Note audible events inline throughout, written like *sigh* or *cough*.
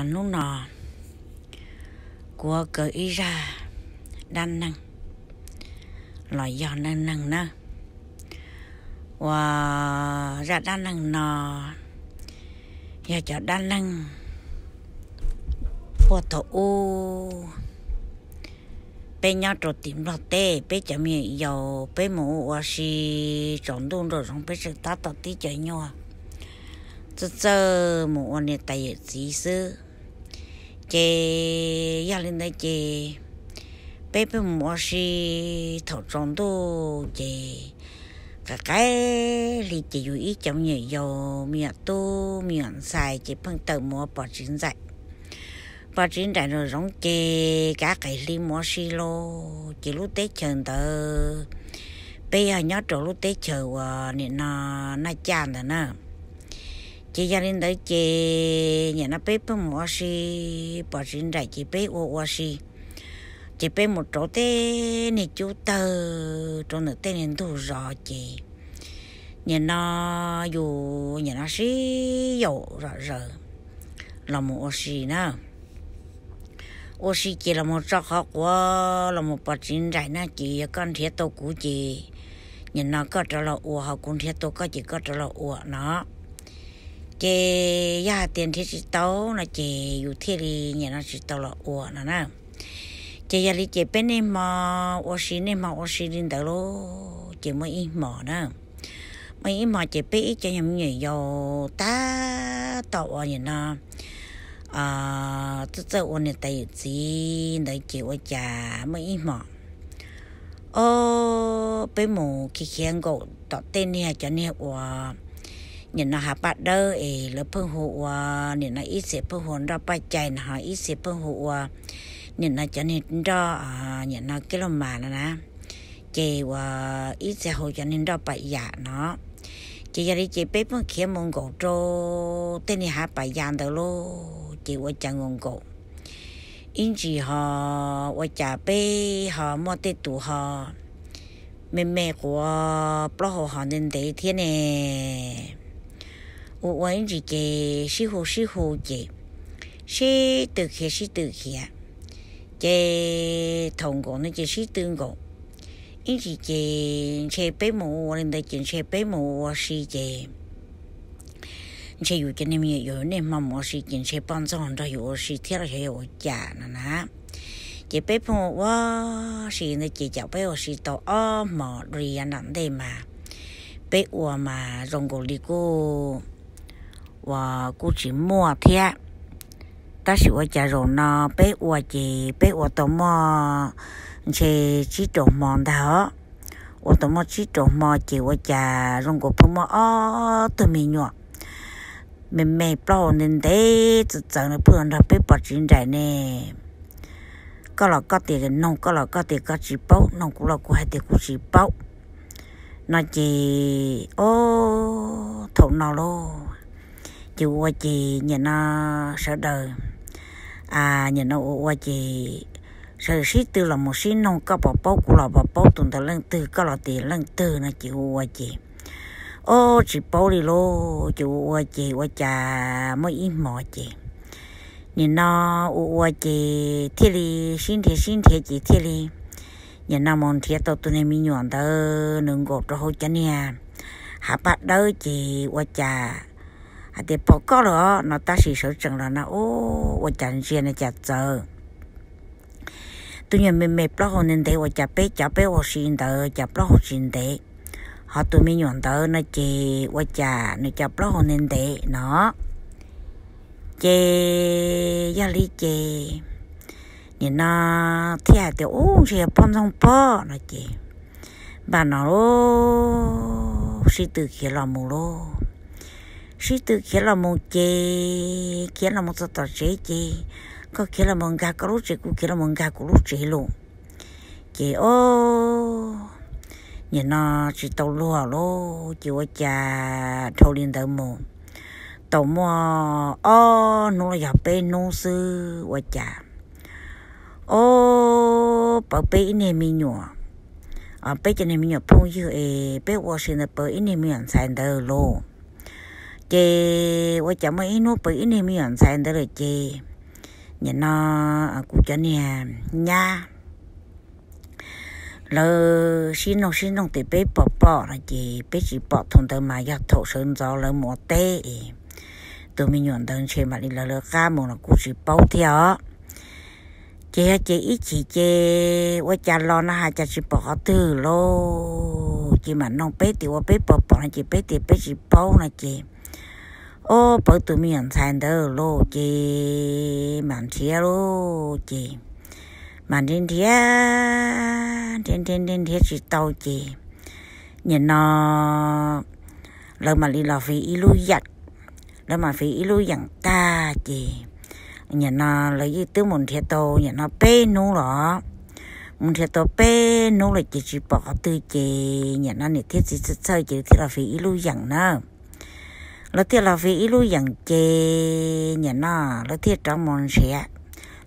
là nó nọ của cờ y ra đan năng loại do nên năng nơ và ra đan năng nọ và cho đan năng của thổ u bên nhau trộn tìm lọt tê bên chả mi dầu bên mũ và xì trộn đun rồi xong bên sự tát tọt tí chạy nhau 这这么晚的大爷几岁？chị gia đình đây chị bé bé mua xí thầu trồng đô chị cả cái lì chị dù ý chồng nhà dầu miệng tu miệng xài chị phân tử mua bỏ chính dạy bỏ chính dạy rồi giống chị cả cái lì mua xí lô chị lúc tết chừng tờ bé nhớ trộn lúc tết chờ à, nè nó nó chan rồi nè chị gia đình đấy chị nhà nó bé bơ mua xí bỏ xin đại chị bé ô ô xí chị bé một chỗ tê này chú tơ chỗ nữa tê này thu rõ chị nhà nó dù nhà nó xí dầu rõ rờ là một ô xí nữa ô xí chị là một chỗ học quá là một bỏ xin đại nó chị con thiết tô của chị nhà nó có chỗ là ô học cũng thiết tô có chị có chỗ là ô nó chị ya tiền thì chị tàu là chị dù thế thì nhà nó chị tàu là ủa nó nè chị ya đi chị bên em mà ủa xí em mà ủa xí đến đó lô chị mới im mỏ nè mới im mỏ chị biết cho nhầm nhỉ do ta tàu ở nhà nó à tôi tôi ủa nhà tay gì đấy chị ô cha mới im mỏ ô bên mù khi khen gỗ tọt tên nè cho nè ủa เนี่ยนะฮะปัดเดอร์เอแล้วเพื่อหัวเนี่ยนะอีเสีเพื่อหัวเราไปใจนะฮะอีเสีเพื่อหัวเนี่ยนะจะนิ่ดออ่าเนี่ยนะกิโลมานะนะเจว่าอีเส่หัวจะนิ่ยดอไปหยาเนาะเจยาดิเจเป๊ะเพื่อเขียนมงกโตเต้นี่หาไปยานเดลโลเจว่าจะงงกอินจีฮอว่าจะเป๊ะฮอมอเตตูฮอ妹妹，ที่ยนเอง我问人家是何是何解？是怎解是怎解？这痛苦那这是痛苦。人家讲吃白馍，人家讲吃白馍是讲，吃有炸的面有呢？毛毛是讲吃帮子很多油是吃了才有价，那哪？这白馍我是讲这叫白是到阿毛里阿那得嘛？白我嘛，中国的史。và cô chỉ mua thế ta chỉ ở chợ rồi nó bé ở chỉ bé ở tổ mò chỉ chỉ tổ mò đó ở tổ mò chỉ tổ mò chỉ ở chợ rong của phụ mò ở tụi mình nhọ mình mày bao nên thế chỉ chẳng là phụ nó bé bỏ chuyện đại nè có là có tiền nông có là có tiền có chỉ bao nông cũng là cũng hay tiền cũng chỉ bao nó chỉ ô thủng nào luôn chú qua chị nhà nó sợ đời à nhà nó qua chị sợ xí tư là một xí nông có bỏ bố của là bỏ bố tuần ta lên tư có là tiền lên tư nó chị qua chị ô chị bố đi lô chị qua chị qua cha mới im mỏ chị nhìn nó qua chị thiết đi xin thiết xin thiết chị thiết đi nhà nó mòn thiết tao tụi này mi nhọn tơ nương gột cho hôi chân nha hạ bắt đỡ chị qua cha à bỏ có rồi nó ta chỉ sợ rằng nó ô ô chẳng gì nó chả tôi nhận mình mệt lắm nên để ô chả bé chả bé ô xin đỡ chả lắm họ tụi mình nhận đỡ nó chỉ ô chả nó chả lắm nên để nó chê gia lý chê nhìn nó thiệt thì ô chè bông sông bò nó chê bà nó ô sĩ tử kia làm mù lô sĩ tử kia là một chị kia là một tờ tờ chị có kia là một gà có lúc chị cũng kia là một gà có lúc chị luôn chị ô nhìn nó chỉ tàu lúa lô chị ô cha thâu liên tàu mù tàu mò ô nó là gặp bên nô sư ô cha ô bảo bên này mình nhua ở ờ, bên này mình nhua phong như ấy bên Washington bên này mình ăn sáng đầu luôn chê quá chả mấy nó bị nè mi hẳn sai tới rồi chê nhà nó ở cụ cho nè nha lơ xin nó xin nó thì bé bỏ bỏ là gì bé chỉ bỏ thằng tớ mà giặt thổ sơn gió lơ mỏ tê tụi mình nhuận đơn chơi mà đi lơ lơ cá mồ là cụ chỉ bao theo chế chế ít chỉ chế quá cha lo nó hai cha chỉ bỏ từ lô chỉ mà nó bé thì quá bé bỏ bỏ là chỉ bé thì bé chỉ bao là chị ô bảo tụi mình thành đó lô chị mặn thía lô chị mặn trên thía thiên thiên thiên thía chị tàu chị nhìn nó lâu mà đi lò phí ý lưu giặt lâu mà phí ý lưu dặn ta chị nhìn nó lấy gì tứ môn thiệt tô nhìn nó bê nú lọ môn thiệt tô bê nú là chị chị bỏ tư chị nhìn nó này thiết chị sơ chị thì là phí ý lưu dặn nữa lo thiệt là vì lu dặn chê nhà nó lo thiết trong môn xe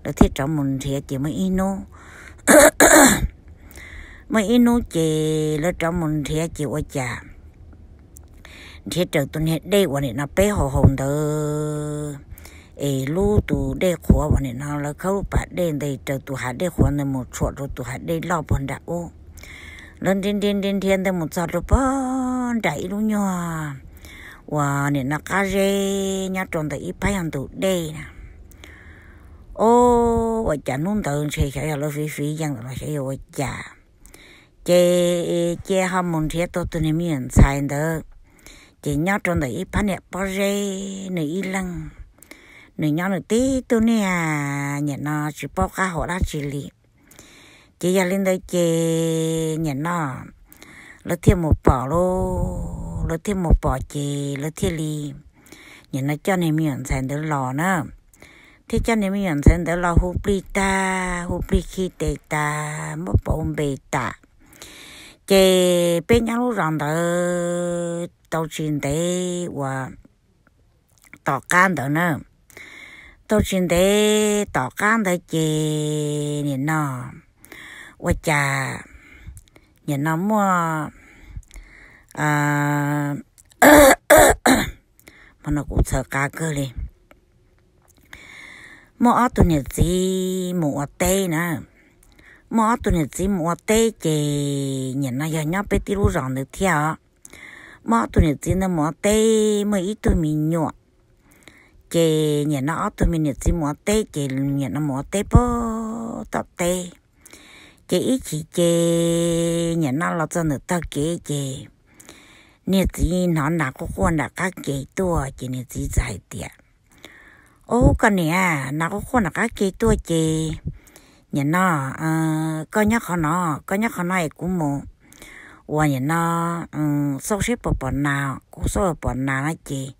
lo thiết trong môn xe chỉ mới ino mới ino chê lo trong môn xe chỉ qua chả thiết trở tuần hết đây quan nó bé hồ hồn đó ê lu tu đê khóa quan nó là khâu bà đê đây trở tu hạt đê khóa nên một chỗ rồi tu hạt đê lo bọn đã ô lần đến đến đến thiên đây một giờ rồi bọn đại luôn nhau và nè nó cá rê nhá tròn tại ít phải hàng tụ đây nè ô và chả nôn tự thì sẽ là lo phí phí rằng là sẽ yêu chả chế chế ham muốn thiết tôi tôi nên miễn sai đó chế nhá tròn tại ít phải nè bao rê nè ít lăng nè nhá nè tí tôi nè nhẹ nó chỉ bao cá họ đã chỉ li chế gia lên đây chế nhẹ nó nó thêm một bỏ luôn lỡ thêm một bỏ chì lỡ thiên lì nhìn nó cho nên miệng sản đỡ lò nữa thế cho nên miệng sản đỡ lò hú bì ta hú bì khi tê ta mất bổn bì ta chê bên nhau lúc rằng đỡ tàu chuyện đấy và tỏ can đỡ nữa tàu chuyện đấy tỏ can đỡ chê nhìn nó và chà nhìn nó mua à *coughs* mà nó cũng sợ cá cơ đi mua ở tụi nhật gì mua tê nè mua tụi nhật gì mua tê chị nhìn nó giờ nhóc bé tiêu ròn được theo mua tụi nhật gì nó mua tê mới ít tụi mình nhọ chị nhìn nó tụi mình nhật gì mua tê chị nhìn nó mua tê bố tập tê chị ít chị chị nhìn nó lo cho nó ta kia chị 你只拿哪个混哪个给多，今年只在点。ô cái nè nó có khuôn là cái kia tua chị nhìn nó ờ có nhắc họ nó có nhắc họ nói cũng mù và nhìn nó ừ xếp bộ bọn nào cũng sâu bộ nào nó chị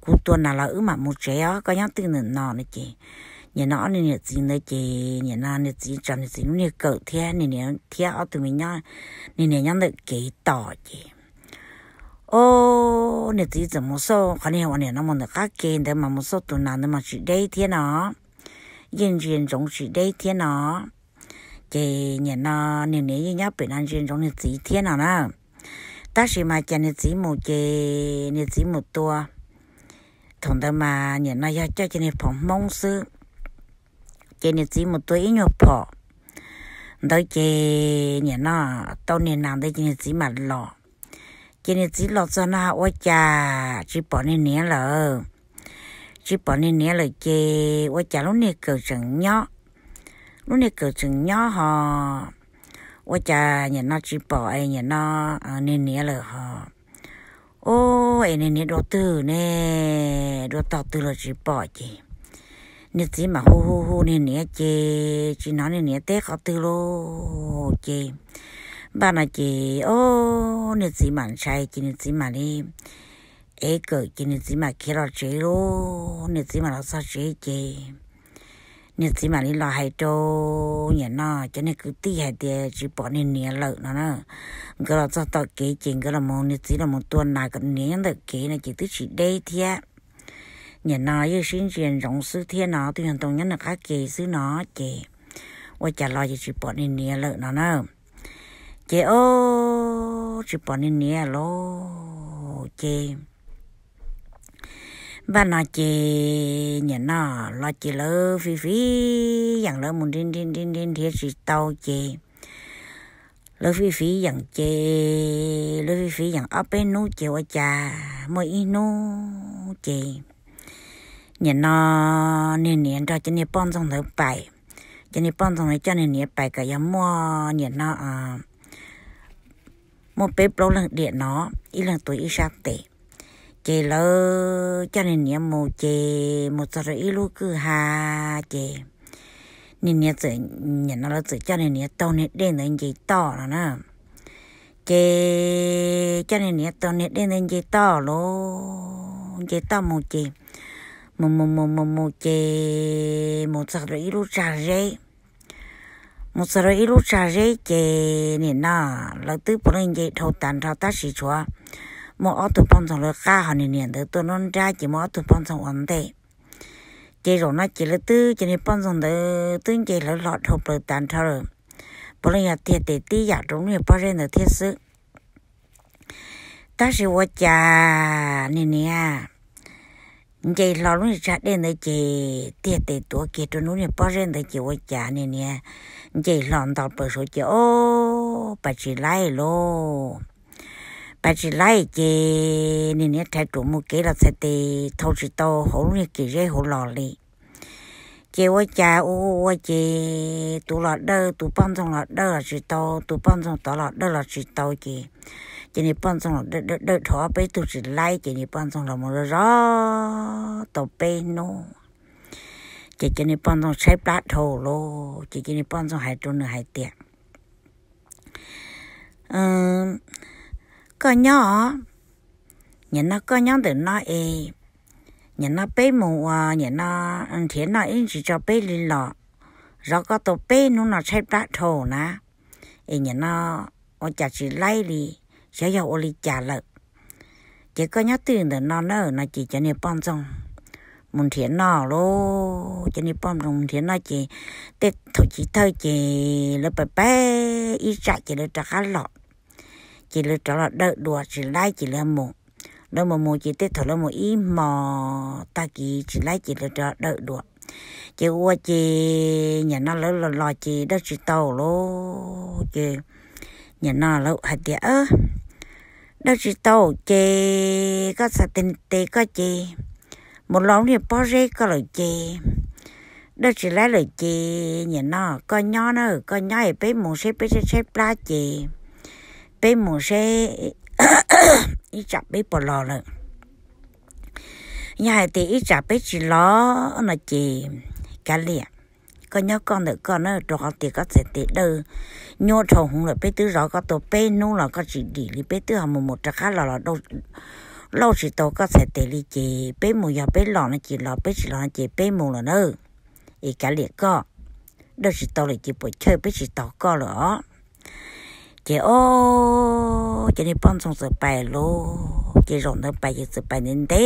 cũng tua là ứ mà một trẻ á có nhắc tư nó nữa chị nhìn nó nên nhiệt gì nữa chị nhìn nó nhiệt gì chẳng nhiệt gì nó nhiệt cỡ thế nhiệt thế ở từ mình nhá nhiệt nhá được kỹ tỏ chị ô nè tí giờ mua số khó nè hoàn nè nó muốn được các kiện để mà mua số tụi nào mà chỉ đây thế nó yên chuyện giống chỉ đây thế nó chị nhà nó nè nè như nhau bên anh chuyện giống nè tí thế nó ta chỉ mà chả nè tí một chị nè tí một tua thằng đó mà nhà nó ya cho chị nè phòng mong sư chị nè một tua ít nhiều phò đó chị nhà nó tao nè làm đây chị nè tí lọ cho nên chỉ lo cho nó, ôi chà chỉ bỏ nên nè lờ chỉ bỏ nên nè lờ chê ôi chà lúc này cờ chừng nhó lúc này cờ chừng nhó họ ôi chà nhà nó chỉ bỏ ai nhà nó nên nè lờ họ ô ai nên nè đồ tư nè đồ tao tư là chỉ bỏ chị nè chỉ mà hô hô hô nên nè chê chỉ nói nên nè tết họ tư lô chê bà nói chị ô nè chị mặn chay chị nè chị mà đi ế cỡ chị nè chị mà kia lo chị lô nè chị mà lo sao chị chị nè chị mà đi lo hay trô nhà nó cho nên cứ ti hay tiền chị bỏ nên nè lợn nó nó cứ lo cho tao kế chuyện cứ là một nè chị là một tuần nào cũng nè được kế là chị tức chị đây thiệt nhà nó yêu sinh truyền rộng sư thiên nó tuy nhiên tổng nhất là các kỳ sư nó chị ôi chả lo gì bỏ nên nè lợn nó nữa chị ô chị bỏ nên nè lo chị, và nó chị nhận nó lo chị lơ phi phi dạng lơ muốn đinh đinh đinh đinh thiết chỉ tàu chị, lơ phi phi dạng chị, lơ phi phi dạng ấp bên nú chế ở cha mới in nú chế nhận nó nên nên cho chị nên bom trong thứ bảy cho nên bom trong này cho nên nè bảy cái yếm mua nhận nó à một bếp bố lần điện nó ít lần tuổi ít sao tệ chị lỡ cho nên nhà mồ chị một giờ rồi ít lúc cứ hà chị nên nhà tự nhận nó là tự cho nên nhà tao nên đen đến gì to rồi nè chị cho nên nhà tao nên đen đến gì to luôn chị to một chị một một một một một chị một giờ rồi ít lúc ra rồi một số ít lúc trà rễ chè nè nọ là tư bọn anh dạy thâu tàn thâu ta sĩ chúa một ô tô bông thằng lừa ca họ nè nè tới tôi non ra chỉ một ô tô bông thằng ổn tệ chè rồi nó chỉ là tư chỉ nên bông thằng tới tương chè là lọt thâu bờ tàn thâu rồi bọn anh nhà thiệt để tí giả trốn nè bao giờ thiệt sự ta sĩ hoa trà nè à giờ lão luôn trả đến đây chị tiền tiền tuổi kia cho nó nhà bao giờ đây chị quay trả nè nè giờ lão đào bờ số chị ô bà chị lại lo bà chị lại chị nè nè thay đổi một cái là sẽ tì thâu chị to hổ nè kỳ rễ hổ lò li chị quay trả ô quay chị tụ lọt đơ tụ băm trong lọt đơ là chị to tụ băm trong tỏ lọt đơ là chị to chị chị nị bọn xong đợi đợi đợi thọ bé tụt chỉ lại chị nị bọn xong rồi, một rõ tổ bé nó chị chỉ nị bọn xong xếp đá thổ lô chị chỉ nị bọn xong hai tuần nữa hai tiệc um, có nhỏ nhìn nó có nhỏ từ nó e nhìn nó bé mù à nhìn nó ăn thiệt nó in chỉ cho bé lên lọ rồi có tổ bé nó nó xếp đá thổ nè e nhìn nó ở chả chỉ lấy đi sẽ giàu ô li trả lợi chỉ có nhớ tiền để nó nở nó chỉ cho nên bom xong muốn thiện nó lô cho nên bom rồng thiện nó chỉ tết thầu chỉ thơi chỉ lớp bé bé ít chạy chỉ lớp trả khá lọt chỉ lớp trả lọ đợi đùa chỉ lai chỉ lớp mù lớp mù mù chỉ tết thầu lớp mù ít mò ta kỳ chỉ lai chỉ lớp trả đợi đùa chỉ qua chỉ nhà nó lỡ lò lò chỉ đó chị tàu lô chỉ nhà nó lỡ hạt địa ơ đó chỉ tàu chè có sa tình tế có chè một lóng thì bỏ rê có lời chè đó chỉ lấy lời chè nhà nó có nhỏ nó có nhỏ thì bé mù xe bé xe xe pla chè bé mù xe ít chặt bé bỏ lò rồi nhà thì ít chặt bé chỉ ló nó chè cá liền có nhau con được con nó rõ thì có thể tế đờ nhau trầu hùng là bé tứ rõ có tổ bé nu là có chỉ đi li bé tứ hầm một một trạc là là đâu lâu chỉ tổ có thể tế li chỉ bé mù giờ bé lọ nó chỉ lọ bé chỉ lọ nó chỉ bé mù là nữa ý cả liệt có đâu chỉ tổ là chỉ buổi chơi bé chỉ tổ co nữa chị ô chị đi bán xong sợ bài lô chị rộn hơn bài chị sợ bài nên thế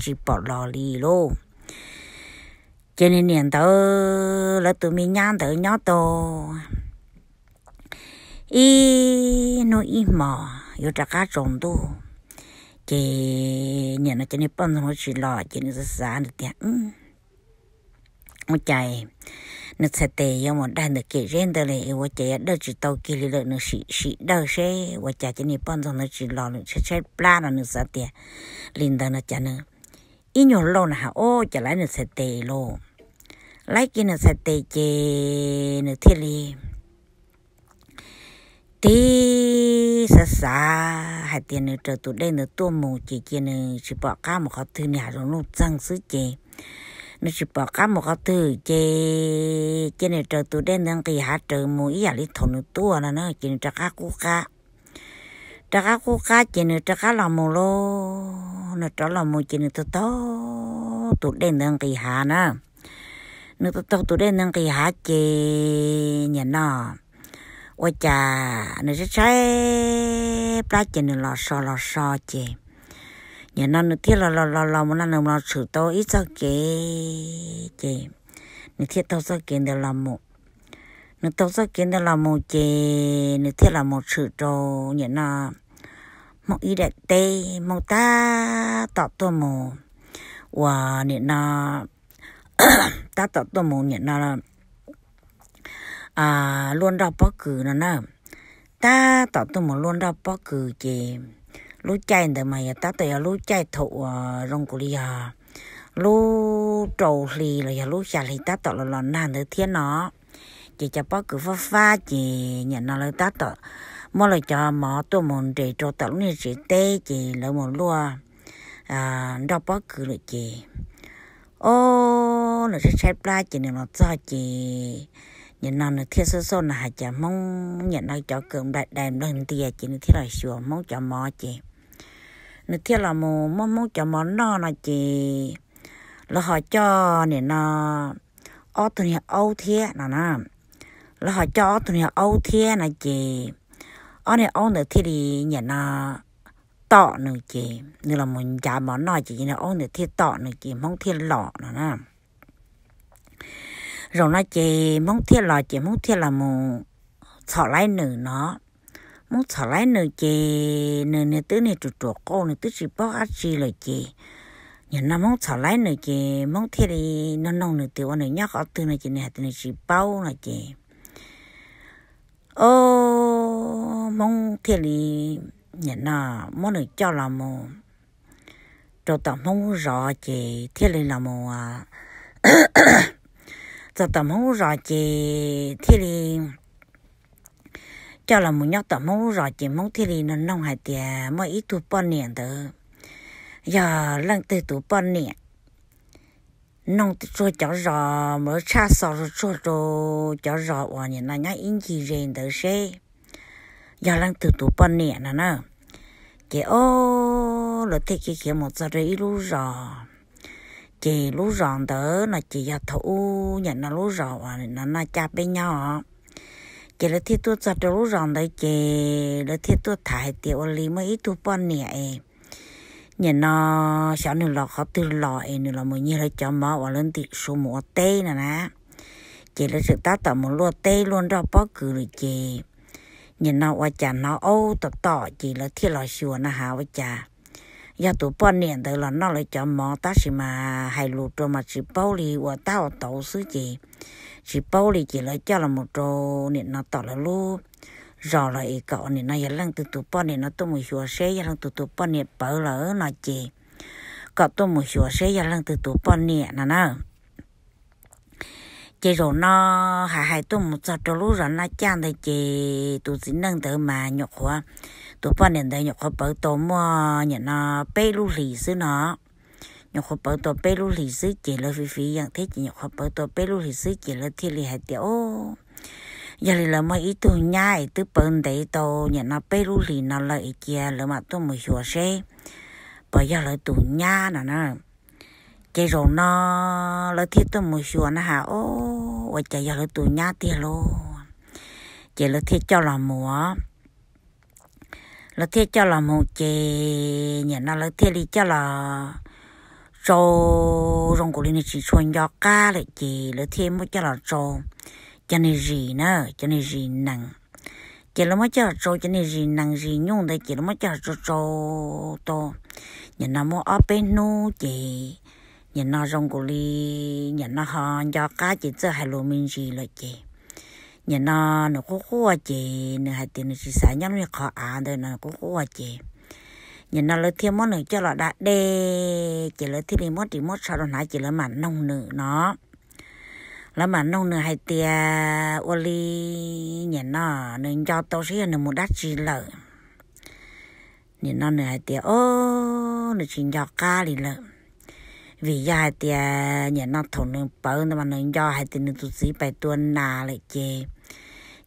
chị bỏ lọ lì lô cho nên niệm tớ là tụi mình nhang tớ nhó to ý nó ý mò yêu trả cá trồng tu chị niệm nó cho nên bấm nó chỉ lo chỉ nó giá được tiền ông chạy nó sẽ tệ do một đàn được kể riêng tờ này và chạy đỡ chỉ tàu kỳ lý lượng nó xị xị đỡ xe và chạy cho nên bấm nó chỉ lo nó sẽ sẽ plan nó nó sẽ tiền linh tờ nó chạy nữa ý nhiều lâu là ô chạy lại nó sẽ tệ luôn lấy cái nó sẽ tê chê nó thiết li tí sa sa hai tiền nó trở tụi đây nó tuôn mù chỉ kia nó chỉ bỏ cá một khó thư nhà rồi nó răng sứ chê nó chỉ bỏ cá một khó thư chê chê nó trở tụi đây nó kỳ hà trở mù ý à lý thổ nó tua là nó chỉ nó trở cá cú cá trở cá cú cá chê nó trở cá lò mù lô nó trở lò mù chê nó to to tụi đây nó kỳ hà nó nước tao tao tụi đây nâng cái hạt chè nhà nó ôi chà nó rất trái plá chè nó lò xò lò xò chè nhà nó nó thiết là lò lò lò mà nó nó nó sửa tao ít sao kì chè nó thiết tao sao kiện nó làm một nó tao sao kiện nó làm một chè nó thiết là một sửa tao nhà nó một ý đẹp tê một ta tọt tôi mồ và nên nó *coughs* ta tập tôi muốn nhận là à luôn đọc bó cử nó nè ta tập tôi muốn luôn đọc bó cử chị lúc chạy để mày à. ta tự lúc chạy thụ rong của đi à lúc à, à. trầu thì là lúc chạy thì ta tập là lần nàn thứ thiên nó chị cho bó cử phá phá chị nhận nó là ta tập mỗi lần cho mỏ tôi muốn để cho tập lúc này sẽ tê chị lỡ một lúa à đọc bó cử là chị ô là sẽ chạy chỉ nên nó cho chị nhận nó là thiết sơ sơ là hạt chả mong nhận nó cho cường đại đại đơn tia chỉ nên thiết là sửa mong cho mò chị nên thiết là mù mong mong cho mò nó là chị là họ cho nên nó ô tụi này ô thiết là nó là họ cho tụi này ô thiết là chị ô này ô nữa thì nhận nó tọ nữa chị như là mình trả món nói chị là ôn để thiên tọ nữa chị mong thiên lọ nữa nè rồi nó chị mong thiên lọ chị mong thiên là một thọ lái nữ nó mong thọ lái nữ chị nữ nữ tứ này trụ trụ cô nữ tứ chỉ bó át chi rồi chị nhưng nó mong thọ lái nữ chị mong thiên đi nó nông nữ tiểu nữ nhóc ở tư này chị này tứ này chỉ bao là chị ô mong thiên đi nhà nó món này cho là một trâu tầm không rõ chị thiết lên là một à trâu *coughs* tầm không rõ chị thiết lên cho là một nhóc tầm không rõ chị mong thiết lên nó nông hải tiền mỗi ít tuổi bao nhiêu đó giờ lần từ tuổi bao nhiêu, nông cho cháu rõ mở cha sò cho cho cháu rõ hoàn nhà nó nhá in gì rèn tới xe giờ lăng từ tủ bò nè nè nè chị ô rồi thế kia kia một giờ đấy lú rò chị lú rò đỡ là chị giờ thủ nhận là lú rò à nó nó cha bên nhau chị là thiết tôi giờ lú rò đấy chị là thiết tôi thải tiểu lý mấy ít tủ bò nè nhận nó sợ nữa là khó từ loại nữa là mình như là cho mỏ và lên tiệt số một tê nè nè chị là sự tá tạo một lô tê luôn đó bó cử rồi chị nhìn nó qua chả nó ô tập tỏ chỉ là thiết lo xua nó hào với chả giờ tụ bao niệm tới là nó lại cho mò ta xí mà hay lụt rồi mà chỉ bao lì qua tao tổ xứ gì chỉ bao lì chỉ là cho là một trò niệm nó tỏ là lu rồi là ý cậu niệm nó giờ lăng từ tụ bao niệm nó tôi mới xua xé giờ lăng từ tụ bao niệm bỡ lỡ nó chỉ cậu tôi mới xua xé giờ lăng từ tụ bao niệm nè nè chị rồi nó hà hai tôi một sao trâu lúc rồi nó chăn thì chị tụi xin nâng tới mà nhọc quá tụi bọn nền tới nhọc quá bởi tổ mua ờ, nhận nó ờ, bê lu lì xứ nó nhọc quá bởi tổ bê lu lì xứ chị là phi phi dạng thế chị nhọc quá bởi tổ bê lu lì xứ chị là thiên lì hạt tiểu giờ là mấy ý tưởng nhai từ bận đấy tổ nhận nó ờ, bê lu lì nó lợi kia là mà tôi mới hiểu xe bởi giờ là tụi nhai nó nó chị rồi nó là thiết tôi mới hiểu nó hả ô ôi chạy giờ tụi nhá tiền luôn chị là thiết cho là mùa là thiết cho là mùa chị nhà nó là thiết đi cho là rô rong của linh chỉ xuân gió ca lại chị là thiết mới cho là rô cho nên gì nữa cho nên gì nặng chị là mới cho là rô cho nên gì nặng gì nhung đây chị là mới cho là rô rô to nhà nó mua ở bên nu chị nhìn nó rong của li nhìn nó ho do cá chỉ cho hai lô mình gì là chị nhìn nó nó cố cố à chị nè hai tiền nó chỉ xả nhắm nó khó à rồi nó cố cố à chị nhìn nó lấy thêm món nữa cho là đã đê chị lấy thêm món thì món sau đó nãy chị lấy mà nông nữ nó là mà nông nữ hai tia ô ly nhìn nó nên cho tao xí nửa một đắt chi lợ nhìn nó nửa hai tia ô nửa chỉ cho ca lì lợn vì ya thì nhà nó thổ nương bỡ nên mà nó do hay thì nó tụt sĩ bài tuôn nà lại chê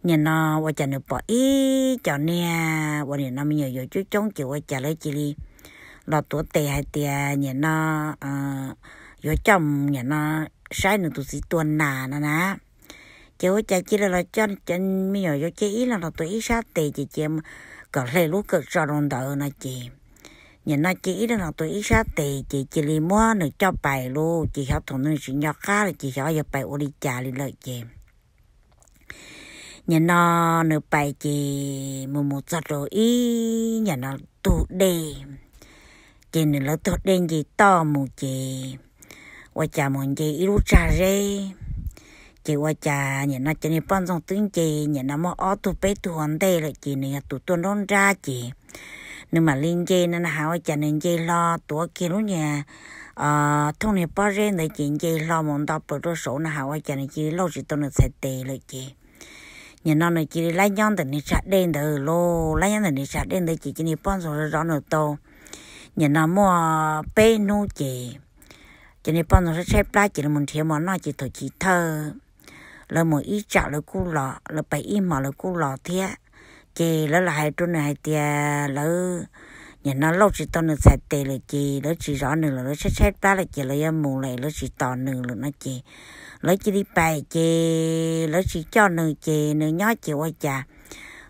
nhà nó qua chả nó bỏ ý cho nè qua nhà nó mình nhờ chú chống chịu qua chả lấy chili đi lọt tuổi tệ hay thì nhà nó vô ờ, chồng nhà nó sai nó tụt sĩ tuôn nà nó nà chứ chả chỉ là cho chân mình nhờ vô chế ý là lọt tuổi ý sao tệ chị chị có lẽ lúc cực cho đòn đỡ nó chị nhìn nó chỉ đó là tôi ít sát tì chị chị lì mua được cho bài luôn chị học thằng nó chị nhỏ khá là chị học giờ bài ô đi chà đi lợi chị nhìn nó nửa bài chị một mù giật rồi ý nhìn nó tụ đề chị nửa lỡ tụ đề gì to mù chị qua chà mù chị ít lúc trà rê chị qua chà nhìn nó chị nè bọn dòng tướng chị nhìn nó mò ó tụ bế tụ hòn đây là chị nè tụ tuôn rôn ra chị nhưng mà linh chi nên là hảo chả nên chi lo tuổi kia lúc nhà ờ thông này bao giờ này chuyện chi lo một đó bữa đó số là hảo chả nên chi lo chỉ tôi nó sẽ tệ rồi chị nhà nó này chỉ lấy nhau từ này sạt đen từ lô lấy nhau từ này sạt đen từ chị chỉ này bao rồi rõ nữa tô nhà nó mua bê nu chị chỉ nên bọn nó sẽ xếp lại chỉ là một thiếu món nó chỉ thổi chỉ thơ là một ít chảo là cu lọ là bảy ít mà là cu lọ thiệt chị lỡ là hai chỗ hai tia lỡ nhà nó lâu chỉ to nữa sạch tê là chị lỡ chỉ rõ nữa là lỡ xét xét ta là chị lỡ mù này lỡ chỉ to nữa là nó chị lỡ chỉ đi bài chị lỡ chỉ cho nữa chị nửa nhó chị qua chà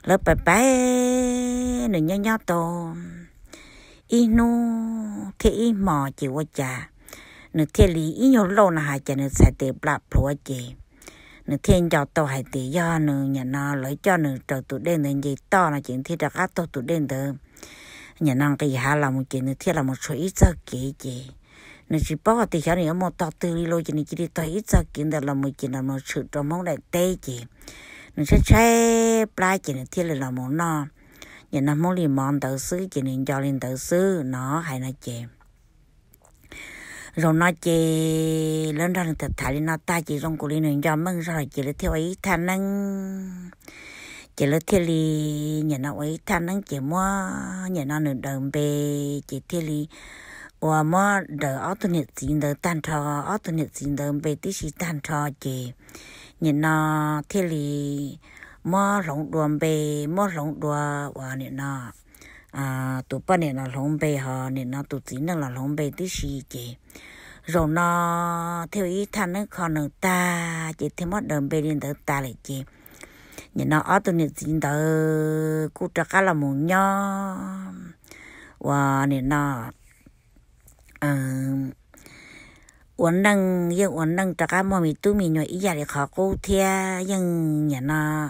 lỡ bài bài nửa nhó nhó to inu thế ý mò chị qua chà nửa thế lý ý nhớ lâu là hai chà nửa sạch tê bạc lúa chị nửa thiên cho tàu hải tỷ do nửa nhà nó lấy cho nửa trời tụ đen nên gì to là chuyện thiên đặc ác tàu tụ đen đó nhà nó cái hạ là một chuyện nửa thiên là một số ít giờ kỹ chị nửa chỉ bảo tỷ khá nửa một tàu tư lôi chỉ nửa chỉ đi tàu ít giờ kỹ đó là một chuyện là một sự trong mong đại tê chị nửa sẽ sẽ plai chuyện nửa thiên là là một nó nhà nó muốn liền mong tự xứ chuyện nên cho liền tự xứ nó hay là chị rồi nó chê lớn ra thật thà lên nó ta chỉ rong cổ lên nên cho mừng rồi chỉ là theo ấy thà năng chỉ là theo li nhà nó ấy thà năng chỉ mua nhà nó nửa đồng về chỉ theo li và mua đời ở tuần nhật xin đời tan trò ở tuần nhật xin đời về tí xí tan trò chỉ nhà nó theo li mua rong đuôi về mua rong đồ và nhà nó à tụ ba này là lồng bè ha, này nó tụ chỉ nó là lồng bè tí gì chị rồi nó theo ý thằng nó còn nữa ta chỉ thêm mất đồng bè đến tới ta lại chị nhìn nó ở tụ này chỉ tới cụ trắc là một nhó và này nó uốn năng nhưng uốn năng trắc mò mì tu mì nhỏ ý giả để khó cô thea nhưng nhà nó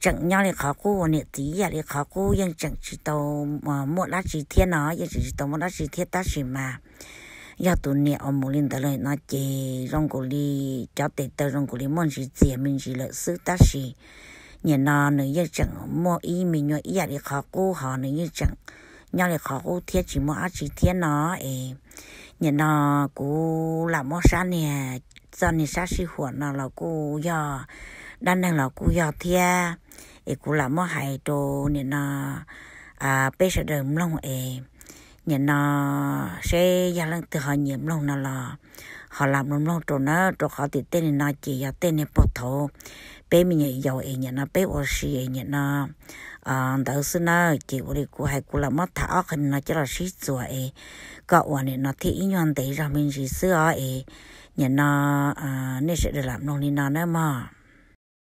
chẳng nhau thì khó cô nè tí à thì khó cô nhưng chẳng chỉ tàu mà một lát chỉ thiên nó nhưng chỉ tàu một lát chỉ thiên ta chỉ mà giờ tụi nè ông muốn lên tới lời nó chỉ rong cổ đi cháu tệ tờ rong cổ đi muốn chỉ gì mình chỉ lợi sức ta chỉ nhà nó nữa nhưng chẳng mua ý mình nhớ ý à thì khó cô họ nữa nhưng chẳng nhau thì khó cô thiên chỉ mua chỉ thiên nó ấy nhà nó cũng làm mua sáng nè cho nên sáng sinh hoạt nó là cô giờ đang đang là cô giờ thiên e cũng là mua hai đồ nên nó à bây giờ đừng long e nên nó sẽ gia lăng từ họ nhiễm long nó là họ làm long long đồ nó đồ họ thì tên nó chỉ là tên này bỏ thổ bé mình nhảy dầu e nhận nó bé ô xì e nhận nó à đầu xưa nó chỉ ô đi của hai của là mất thảo hình nó chỉ là xí chùa e cậu này nó thì nhon để ra mình gì xưa e nhận nó à nên sẽ được làm nông đi nó nữa mà